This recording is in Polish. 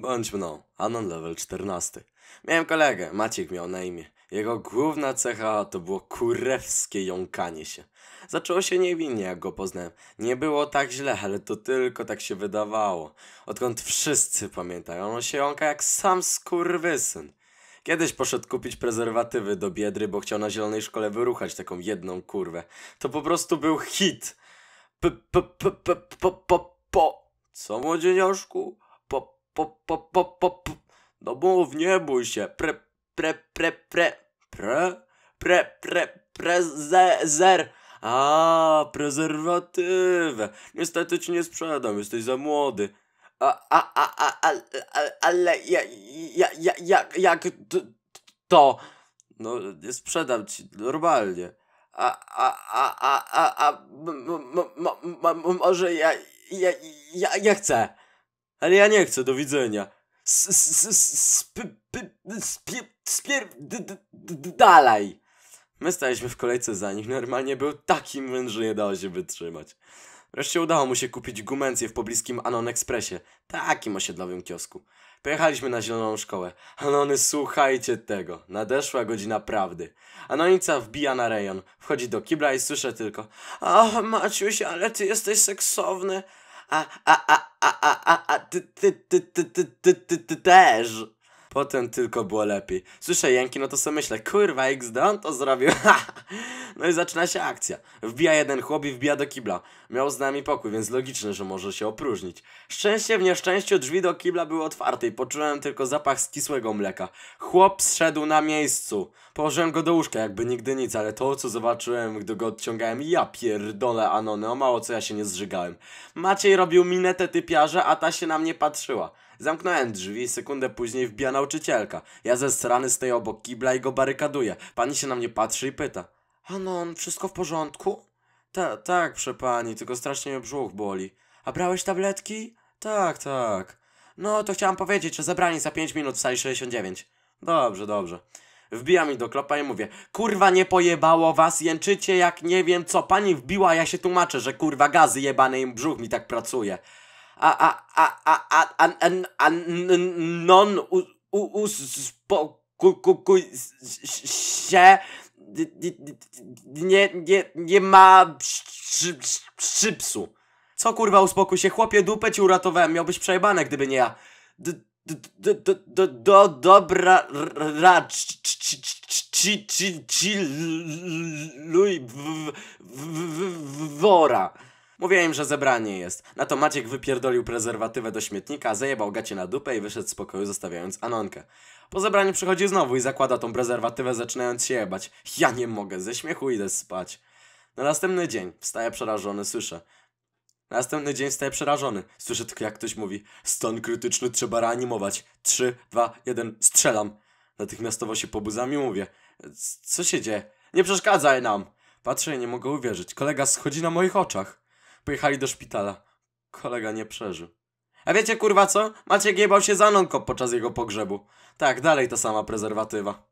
Bądź mną, Anon level 14. Miałem kolegę, Maciek miał na imię. Jego główna cecha to było kurewskie jąkanie się. Zaczęło się niewinnie, jak go poznałem. Nie było tak źle, ale to tylko tak się wydawało. Odkąd wszyscy pamiętają, on się jąka jak sam skurwysyn. Kiedyś poszedł kupić prezerwatywy do biedry, bo chciał na zielonej szkole wyruchać taką jedną kurwę. To po prostu był hit. P, p, p, p, p, p, po. Co młodzieniaszku? po, po, po, po, po. No mów, nie bój się. Pre, pre, pre, pre, pre, pre, pre, zer. A, prezerwatywę. Niestety ci nie sprzedam, jesteś za młody. A, a, a, a, a, a ale ja, ja, ja, jak, jak to? No, nie sprzedam ci normalnie. A, a, a, a, a, a, może ja, ja, ja, ja chcę. Ale ja nie chcę, do widzenia. Dalej! My staliśmy w kolejce za nim, normalnie był taki młyn, że nie dało się wytrzymać. Wreszcie udało mu się kupić gumencję w pobliskim Anon Expressie, takim osiedlowym kiosku. Pojechaliśmy na zieloną szkołę. Anony, słuchajcie tego. Nadeszła godzina prawdy. Anonica wbija na rejon, wchodzi do kibla i słyszę tylko Ach, Maciuś, ale ty jesteś seksowny. ah ah ah ah ah ah Potem tylko było lepiej. Słyszę jęki, no to sobie myślę, kurwa XD, on to zrobił, No i zaczyna się akcja. Wbija jeden chłop i wbija do kibla. Miał z nami pokój, więc logiczne, że może się opróżnić. Szczęście w nieszczęściu drzwi do kibla były otwarte i poczułem tylko zapach skisłego mleka. Chłop zszedł na miejscu. Położyłem go do łóżka, jakby nigdy nic, ale to co zobaczyłem, gdy go odciągałem, ja pierdolę Anony, o mało co ja się nie zżygałem. Maciej robił minetę typiarza, a ta się na mnie patrzyła. Zamknąłem drzwi, sekundę później wbija nauczycielka. Ja ze strany stoję obok kibla i go barykaduję. Pani się na mnie patrzy i pyta. Anon, wszystko w porządku? Ta, tak, prze pani, tylko strasznie mnie brzuch boli. A brałeś tabletki? Tak, tak. No, to chciałam powiedzieć, że zabrani za 5 minut w sali 69. Dobrze, dobrze. Wbija mi do klopa i mówię Kurwa nie pojebało was, jęczycie jak nie wiem co Pani wbiła, ja się tłumaczę, że kurwa gazy jebane im brzuch mi tak pracuje a, a, a, a, a, a, a non uspokój się nie, nie, nie ma szypsu. Co kurwa uspokój się, chłopie dupę ci uratowałem, miałbyś przejebane gdyby nie ja. Do dobra chilluj wora. Mówiłem im, że zebranie jest. Na to Maciek wypierdolił prezerwatywę do śmietnika, zajebał gacie na dupę i wyszedł z pokoju zostawiając Anonkę. Po zebraniu przychodzi znowu i zakłada tą prezerwatywę zaczynając się jebać. Ja nie mogę, ze śmiechu idę spać. Na następny dzień wstaję przerażony, słyszę. Na następny dzień wstaję przerażony. Słyszę tylko jak ktoś mówi Stan krytyczny trzeba reanimować. Trzy, dwa, jeden. strzelam. Natychmiastowo się pobudzam i mówię Co się dzieje? Nie przeszkadzaj nam! Patrzę i nie mogę uwierzyć. Kolega schodzi na moich oczach. Pojechali do szpitala. Kolega nie przeżył. A wiecie kurwa co? Maciek jebał się za nonką podczas jego pogrzebu. Tak, dalej ta sama prezerwatywa.